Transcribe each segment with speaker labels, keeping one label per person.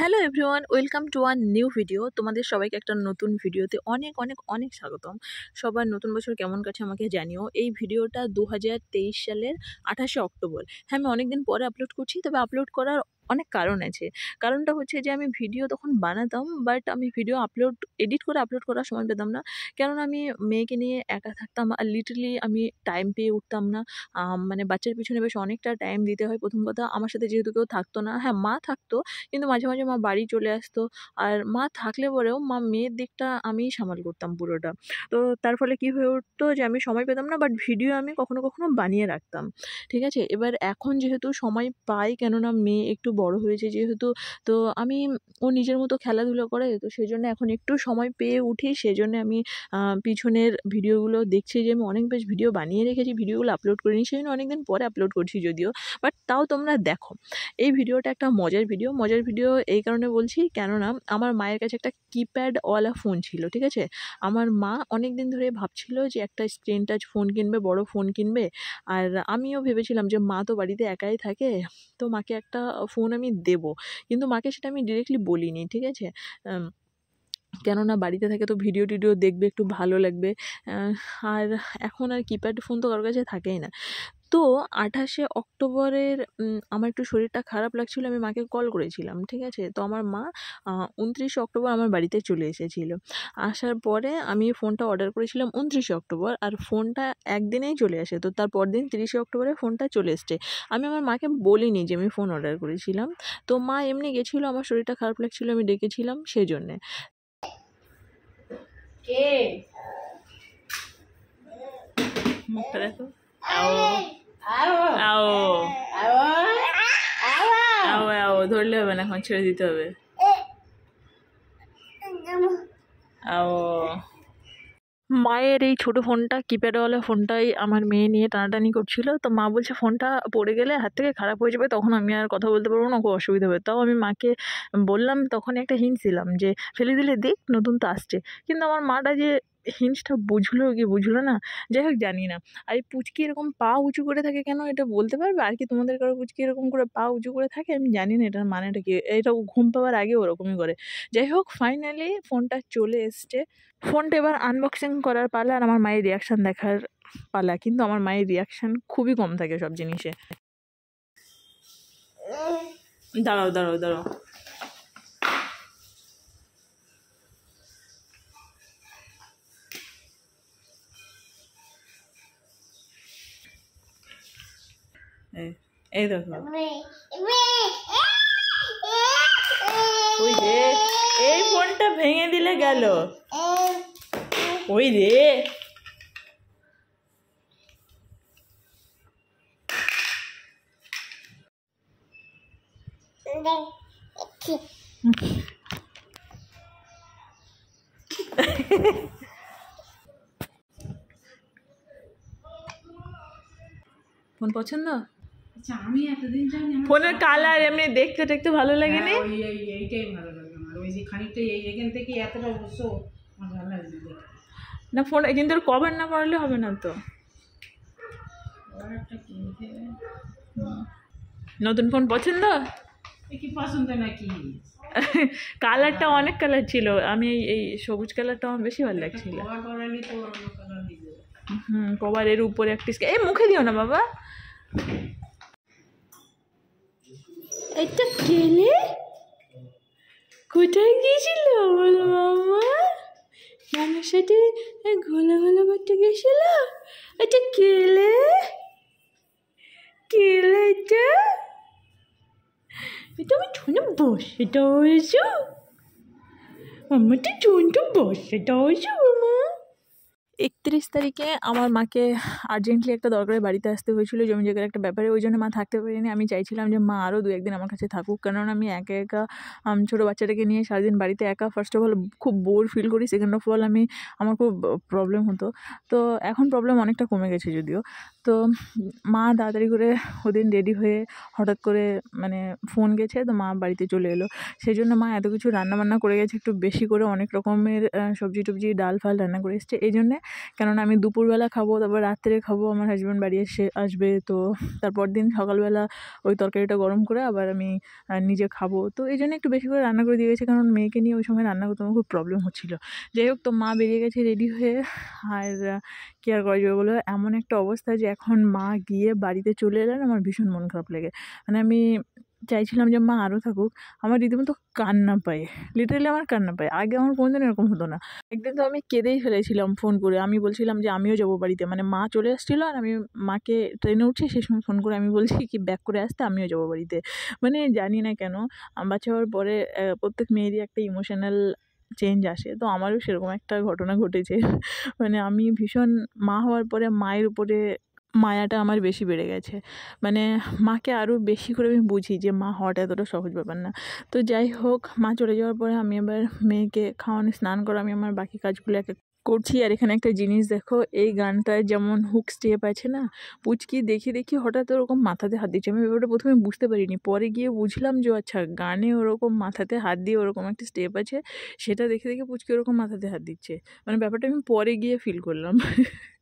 Speaker 1: hello everyone welcome to our new video তোমাদের সবাইকে একটা নতুন ভিডিওতে অনেক অনেক অনেক স্বাগতম সবার নতুন বছর কেমন কাছে আমাকে জানিও এই ভিডিওটা দু সালের আঠাশে অক্টোবর হ্যাঁ আমি অনেকদিন পরে আপলোড করছি তবে আপলোড করার অনেক কারণ আছে কারণটা হচ্ছে যে আমি ভিডিও তখন বানাতাম বাট আমি ভিডিও আপলোড এডিট করে আপলোড করার সময় পেতাম না কেননা আমি মেয়েকে নিয়ে একা থাকতাম আর লিটারলি আমি টাইম পেয়ে উঠতাম না মানে বাচ্চার পিছনে বেশ অনেকটা টাইম দিতে হয় প্রথম কথা আমার সাথে যেহেতু কেউ থাকতো না হ্যাঁ মা থাকতো কিন্তু মাঝে মাঝে মা বাড়ি চলে আসতো আর মা থাকলে পরেও মা মেয়ের দিকটা আমি সামাল করতাম পুরোটা তো তার ফলে কী হয়ে উঠতো যে আমি সময় পেতাম না বাট ভিডিও আমি কখনো কখনো বানিয়ে রাখতাম ঠিক আছে এবার এখন যেহেতু সময় পাই কেননা মেয়ে একটু বড় হয়েছে যেহেতু তো আমি ও নিজের মতো খেলাধুলো করে তো সেই জন্য এখন একটু সময় পেয়ে উঠি সেই জন্য আমি পিছনের ভিডিওগুলো দেখছি যে আমি অনেক বেশ ভিডিও বানিয়ে রেখেছি ভিডিওগুলো আপলোড করিনি সেই জন্য অনেকদিন পরে আপলোড করছি যদিও বাট তাও তোমরা দেখো এই ভিডিওটা একটা মজার ভিডিও মজার ভিডিও এই কারণে বলছি কেননা আমার মায়ের কাছে একটা কিপ্যাডওয়ালা ফোন ছিল ঠিক আছে আমার মা অনেক দিন ধরে ভাবছিল যে একটা স্ক্রিন টাচ ফোন কিনবে বড় ফোন কিনবে আর আমিও ভেবেছিলাম যে মা তো বাড়িতে একাই থাকে তো মাকে একটা ফোন গুণ আমি দেব কিন্তু মাকে সেটা আমি ডিরেক্টলি বলিনি ঠিক আছে কেননা বাড়িতে থাকে তো ভিডিও টিডিও দেখবে একটু ভালো লাগবে আর এখন আর কিপ্যাড ফোন তো কারোর কাছে থাকেই না তো আঠাশে অক্টোবরের আমার একটু শরীরটা খারাপ লাগছিলো আমি মাকে কল করেছিলাম ঠিক আছে তো আমার মা উনত্রিশে অক্টোবর আমার বাড়িতে চলে এসেছিলো আসার পরে আমি ফোনটা অর্ডার করেছিলাম উনত্রিশে অক্টোবর আর ফোনটা একদিনেই চলে আসে তো তার পরদিন তিরিশে অক্টোবরে ফোনটা চলে এসছে আমি আমার মাকে বলিনি যে আমি ফোন অর্ডার করেছিলাম তো মা এমনি গেছিলো আমার শরীরটা খারাপ লাগছিলো আমি ডেকেছিলাম সেজন্যে কে মুখটা দেখো আও আও আও ধরলে হবে না এখন ছেড়ে দিতে হবে আও মায়ের এই ছোটো ফোনটা কিপ্যাডওয়ালা ফোনটাই আমার মেয়ে নিয়ে টানাটানি করছিল তো মা বলছে ফোনটা পড়ে গেলে হাত থেকে খারাপ হয়ে যাবে তখন আমি আর কথা বলতে পারবো না খুব অসুবিধা হবে তাও আমি মাকে বললাম তখন একটা হিন্ট ছিলাম যে ফেলে দিলে দেখ নতুন তো আসছে কিন্তু আমার মাটা যে হিন্সটা বুঝলো কি বুঝলো না যাই হোক জানি না আর এই পুচকি এরকম পা উঁচু করে থাকে কেন এটা বলতে পারবে আর কি তোমাদের কারো পুচকি এরকম করে পা উঁচু করে থাকে আমি জানি না এটার মানেটা কি এটা ঘুম পাওয়ার আগে ওরকমই করে যাই হোক ফাইনালি ফোনটা চলে এসছে ফোনটা এবার আনবক্সিং করার পালা আর আমার মায়ের রিয়াকশান দেখার পালা কিন্তু আমার মায়ের রিয়াকশান খুবই কম থাকে সব জিনিসে দাঁড়াও দাঁড়াও দাঁড়াও এই দেখো ওই রে এই ফোনটা ভেঙে দিলে গেল ওই রে ফোন পছন্দ আচ্ছা, ফোনের কালার এমনি দেখতে দেখতে হ্যাঁ, ভালো লাগেনি লাগে আমার এখান থেকে না ফোন কিন্তু কভার না পড়লে হবে না তো নতুন ফোন পছন্দ নাকি কালারটা অনেক কালার ছিল আমি এই সবুজ কালারটা আমার বেশি ভালো লাগছিল হুম কভারের উপরে একটা এই মুখে দিও না বাবা একটা কেলে কোথায় গিয়েছিল আমার মামা মামার সাথে ঘোলা ঘোলা করতে গেছিল একটা কেলে কেলে এটা এটা আমি ছোনে বসে দৌড়েছ আমার তো ছোন তো বসে দৌড়েছ মামা তিরিশ তারিখে আমার মাকে আর্জেন্টলি একটা দরকারে বাড়িতে আসতে হয়েছিল জমি জায়গার একটা ব্যাপারে ওই জন্য মা থাকতে পারিনি আমি চাইছিলাম যে মা আরও দু একদিন আমার কাছে থাকুক কারণ আমি একা একা ছোটো বাচ্চাটাকে নিয়ে সারাদিন বাড়িতে একা ফার্স্ট অফ অল খুব বোর ফিল করি সেকেন্ড অফ অল আমি আমার খুব প্রবলেম হতো তো এখন প্রবলেম অনেকটা কমে গেছে যদিও তো মা তাড়াতাড়ি করে ওদিন রেডি হয়ে হঠাৎ করে মানে ফোন গেছে তো মা বাড়িতে চলে এলো সেই জন্য মা এত কিছু রান্নাবান্না করে গেছে একটু বেশি করে অনেক রকমের সবজি টবজি ডাল ফাল রান্না করে এসছে এই জন্যে কেননা আমি দুপুরবেলা খাবো তারপর রাত্রে খাবো আমার হাজব্যান্ড বাড়ি এসে আসবে তো তারপর দিন সকালবেলা ওই তরকারিটা গরম করে আবার আমি নিজে খাবো তো এই জন্য একটু বেশি করে রান্না করে দিয়ে গেছে কারণ মেয়েকে নিয়ে ওই সময় রান্না করতে আমার খুব প্রবলেম হচ্ছিল যাই হোক তো মা বেরিয়ে গেছে রেডি হয়ে আর কী আর করা যাবে বলো এমন একটা অবস্থা যে এখন মা গিয়ে বাড়িতে চলে এলেন আমার ভীষণ মন খারাপ লাগে মানে আমি চাইছিলাম যে মা আরও থাকুক আমার রীতিমতো কান্না পায় লিটারালি আমার কান্না পায় আগে আমার কোনোদিন এরকম হতো না একদিন তো আমি কেঁদেই ফেলেছিলাম ফোন করে আমি বলছিলাম যে আমিও যাবো বাড়িতে মানে মা চলে আসছিলো আর আমি মাকে ট্রেনে উঠছি সেই সময় ফোন করে আমি বলছি কি ব্যাক করে আসতে আমিও যাবো বাড়িতে মানে জানি না কেন বাচ্চা হওয়ার পরে প্রত্যেক মেয়েরই একটা ইমোশনাল চেঞ্জ আসে তো আমারও সেরকম একটা ঘটনা ঘটেছে মানে আমি ভীষণ মা হওয়ার পরে মায়ের উপরে মায়াটা আমার বেশি বেড়ে গেছে মানে মাকে আরও বেশি করে আমি বুঝি যে মা হওয়াটা এতটা সহজ ব্যাপার না তো যাই হোক মা চলে যাওয়ার পরে আমি এবার মেয়েকে খাওয়ানো স্নান করা আমি আমার বাকি কাজগুলো এক করছি আর এখানে একটা জিনিস দেখো এই গানটায় যেমন হুক স্টেপ আছে না পুচকি দেখি দেখি হঠাৎ ওরকম মাথাতে হাত দিচ্ছে আমি ব্যাপারটা প্রথমে বুঝতে পারিনি পরে গিয়ে বুঝলাম যে আচ্ছা গানে ওরকম মাথাতে হাত দিয়ে ওরকম একটা স্টেপ আছে সেটা দেখে দেখে পুচকি ওরকম মাথাতে হাত দিচ্ছে মানে ব্যাপারটা আমি পরে গিয়ে ফিল করলাম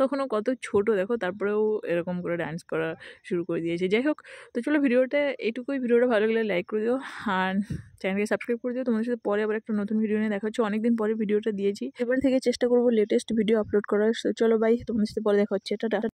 Speaker 1: তখনও কত ছোট দেখো তারপরেও এরকম করে ডান্স করা শুরু করে দিয়েছে যাই হোক তো চলো ভিডিওটা এটুকুই ভিডিওটা ভালো লাগলে লাইক করে দিও আর চ্যানেলকে সাবস্ক্রাইব করে দিও তোমাদের সাথে পরে আবার একটা নতুন ভিডিও নিয়ে দেখা হচ্ছে অনেকদিন পরে ভিডিওটা দিয়েছি এবার থেকে চেষ্টা করবো লেটেস্ট ভিডিও আপলোড করার চলো বাই তোমাদের সাথে পরে দেখা হচ্ছে এটা